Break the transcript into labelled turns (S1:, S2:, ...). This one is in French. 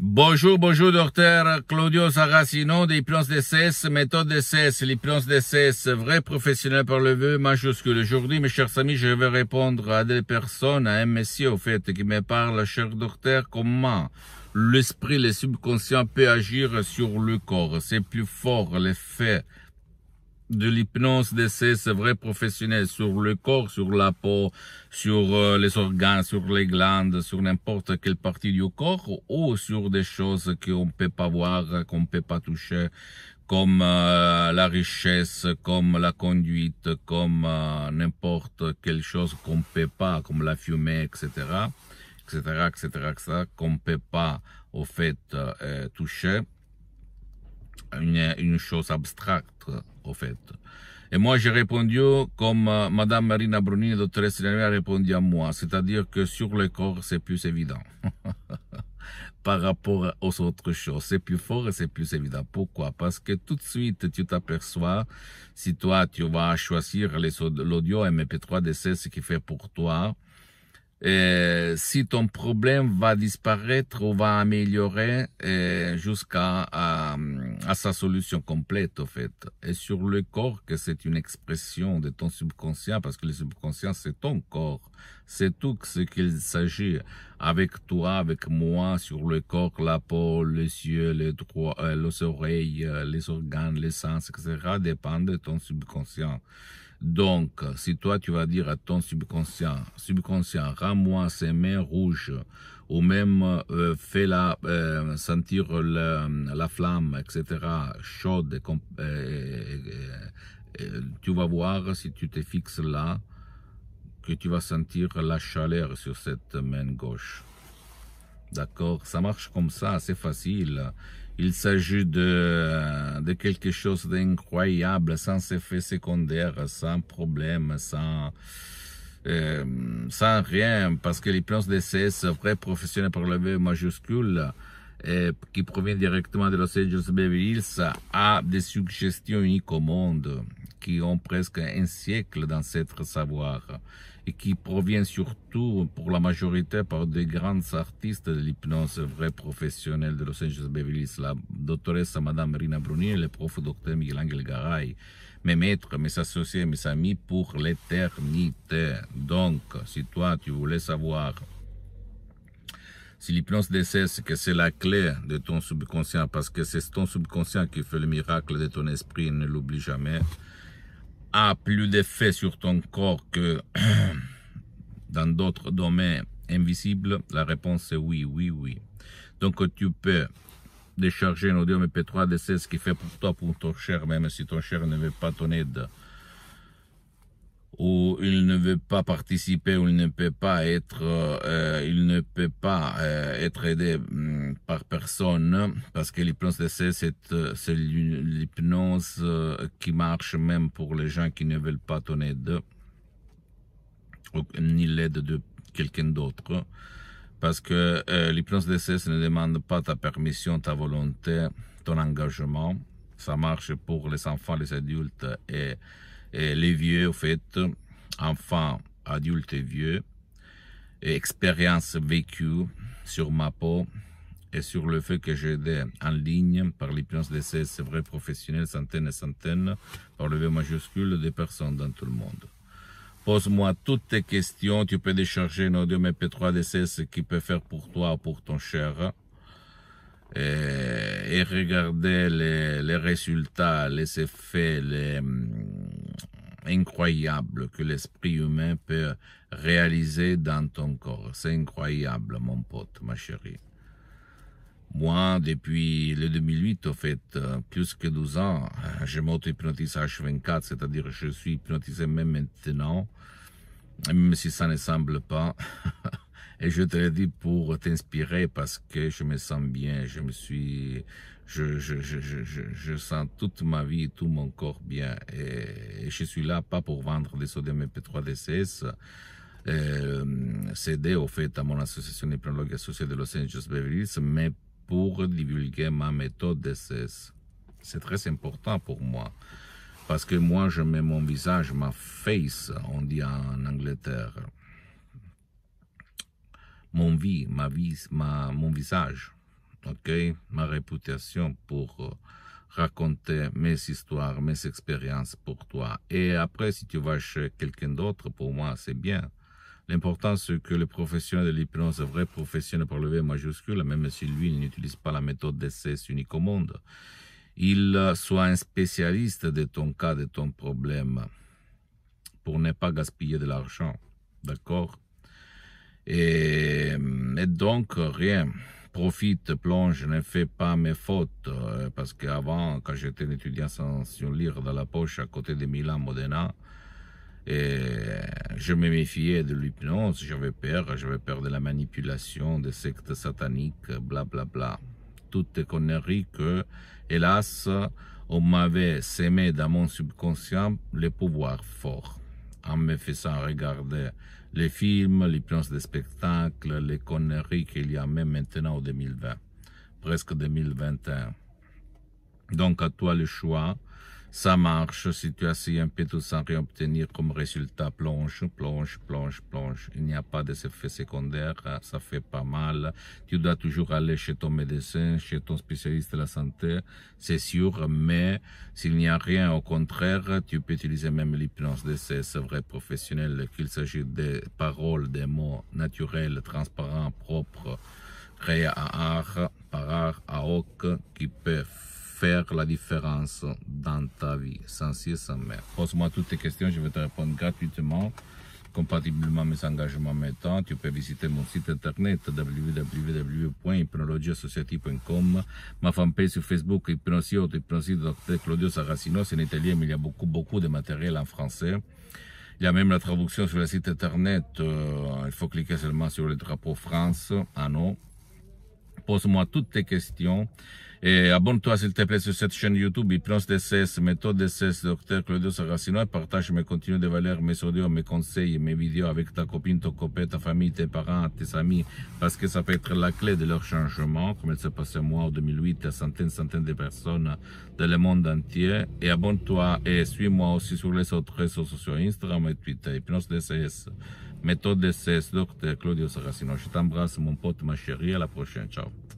S1: Bonjour, bonjour, docteur Claudio Saracino, des plans de cesse, méthode de cesse, les plans de cesse, vrai professionnel par le vœu majuscule. Aujourd'hui, mes chers amis, je vais répondre à des personnes, à un monsieur, au fait, qui me parle, cher docteur, comment l'esprit, le subconscient peut agir sur le corps. C'est plus fort l'effet de l'hypnose de ces vrais professionnels sur le corps, sur la peau, sur euh, les organes, sur les glandes, sur n'importe quelle partie du corps ou sur des choses qu'on ne peut pas voir, qu'on ne peut pas toucher, comme euh, la richesse, comme la conduite, comme euh, n'importe quelle chose qu'on ne peut pas, comme la fumée, etc., etc., etc., etc., qu'on ne peut pas, au fait, toucher une, une chose abstraite, au fait. Et moi, j'ai répondu comme euh, Madame Marina Bruni, docteur de a répondu à moi, c'est-à-dire que sur le corps, c'est plus évident par rapport aux autres choses. C'est plus fort et c'est plus évident. Pourquoi Parce que tout de suite, tu t'aperçois, si toi, tu vas choisir l'audio MP3 DC, ce qui fait pour toi, et si ton problème va disparaître ou va améliorer jusqu'à euh, à sa solution complète, au fait. Et sur le corps, que c'est une expression de ton subconscient, parce que le subconscient, c'est ton corps. C'est tout ce qu'il s'agit avec toi, avec moi, sur le corps, la peau, les yeux, les, euh, les oreilles, euh, les organes, les sens, etc., dépend de ton subconscient. Donc, si toi tu vas dire à ton subconscient, subconscient, rends-moi ces mains rouges, ou même euh, fais euh, sentir la flamme, etc., chaude, et, tu vas voir si tu te fixes là, que tu vas sentir la chaleur sur cette main gauche. D'accord Ça marche comme ça, c'est facile. Il s'agit de, euh, de, quelque chose d'incroyable, sans effet secondaire, sans problème, sans, euh, sans rien, parce que les de CS, vrais professionnels par le V majuscule, euh, qui provient directement de Los Angeles Beverly Hills a des suggestions uniques au monde qui ont presque un siècle d'ancêtres savoir et qui provient surtout pour la majorité par des grands artistes de l'hypnose vrais professionnels de Los Angeles Beverly Hills, la doctoresse Madame Rina Brunier le prof docteur Miguel-Angel Garay, mes maîtres, mes associés, mes amis pour l'éternité. Donc, si toi tu voulais savoir si l'hypnose c'est que c'est la clé de ton subconscient, parce que c'est ton subconscient qui fait le miracle de ton esprit, ne l'oublie jamais, a plus d'effet sur ton corps que dans d'autres domaines invisibles La réponse est oui, oui, oui. Donc tu peux décharger un audio MP3 de ce qui fait pour toi, pour ton cher, même si ton cher ne veut pas ton aide où il ne veut pas participer, où il ne peut pas être, euh, il ne peut pas euh, être aidé hum, par personne, parce que l'hypnose d'essai, c'est, euh, c'est l'hypnose qui marche même pour les gens qui ne veulent pas ton aide, ni l'aide de quelqu'un d'autre, parce que l'hypnose d'essai, ça ne demande pas ta permission, ta volonté, ton engagement. Ça marche pour les enfants, les adultes et et les vieux, en fait, enfants, adultes et vieux, expériences vécues sur ma peau et sur le fait que j'ai aidé en ligne par l'hypnose des ces vrais professionnels, centaines et centaines, par le V majuscule, des personnes dans tout le monde. Pose-moi toutes tes questions, tu peux décharger nos deux MP3 DCS qui peut faire pour toi ou pour ton cher. Et, et regarder les, les, résultats, les effets, les, incroyable que l'esprit humain peut réaliser dans ton corps. C'est incroyable, mon pote, ma chérie. Moi, depuis le 2008, au fait, euh, plus que 12 ans, euh, je m'auto-hypnotise H24, c'est-à-dire je suis hypnotisé même maintenant, même si ça ne semble pas. Et je te l'ai dit pour t'inspirer parce que je me sens bien, je me suis, je, je, je, je, je sens toute ma vie, tout mon corps bien. Et, je suis là pas pour vendre des sodium MP3 DCS. Euh, cédé au fait à mon association d'hypnologue associée de Los Angeles Beverly mais pour divulguer ma méthode DCS. C'est très important pour moi parce que moi je mets mon visage, ma face, on dit en Angleterre mon vie, ma vie, ma, mon visage, ma réputation pour euh, raconter mes histoires, mes expériences pour toi. Et après, si tu vas chez quelqu'un d'autre, pour moi, c'est bien. L'important, c'est que le professionnel de l'hypnose, vrai professionnel par le V majuscule, même si lui, n'utilise pas la méthode d'essai unique au monde, il euh, soit un spécialiste de ton cas, de ton problème, pour ne pas gaspiller de l'argent. D'accord et, donc, rien profite, plonge, ne fais pas mes fautes. Euh, parce qu'avant, quand j'étais un étudiant sans lire dans la poche à côté de Milan Modena, et je me méfiais de l'hypnose, j'avais peur, j'avais peur de la manipulation, des sectes sataniques, bla Bla, bla. Toutes conneries que, hélas, on m'avait semé dans mon subconscient les pouvoirs forts en me faisant regarder les films, les plans de spectacle, les conneries qu'il y a même maintenant en 2020, presque 2021. Donc à toi le choix ça marche. Si tu si un peu, tout sans rien obtenir comme résultat, plonge, plonge, plonge, plonge. Il n'y a pas d'effet secondaire, euh, ça fait pas mal. Tu dois toujours aller chez ton médecin, chez ton spécialiste de la santé, c'est sûr, mais s'il n'y a rien, au contraire, tu peux utiliser même l'hypnose de ces vrai, professionnel, qu'il s'agit des paroles, des mots naturels, transparents, propres, créés à art, par art, à hoc, qui peuvent faire la différence dans ta vie, sans et sans mère. Pose-moi toutes tes questions, je vais te répondre gratuitement, compatiblement à mes engagements, maintenant Tu peux visiter mon site internet www.hypnologieassociative.com, ma fanpage sur Facebook, Hypnosio Hypnosiote, Dr. Claudio Saracino, c'est en italien, mais il y a beaucoup, beaucoup de matériel en français. Il y a même la traduction sur le site internet. Euh, il faut cliquer seulement sur le drapeau France, ah non, pose-moi toutes tes questions. Et abonne-toi s'il te plaît sur cette chaîne YouTube, Hypnose DCS, Méthode DCS, Docteur Claudio Saracino, partage mes contenus de valeur, mes audios, mes conseils, mes vidéos avec ta copine, ton copain, ta famille, tes parents, tes amis, parce que ça peut être la clé de leur changement, comme il s'est passé moi en 2008 à centaines, centaines de personnes dans le monde entier. Et abonne-toi et suis-moi aussi sur les autres réseaux sociaux, Instagram et Twitter, Hypnose DCS. Metode se duc de Claudiu Sarasino și tam bra să mă pot mășerie la prochain. Ciao!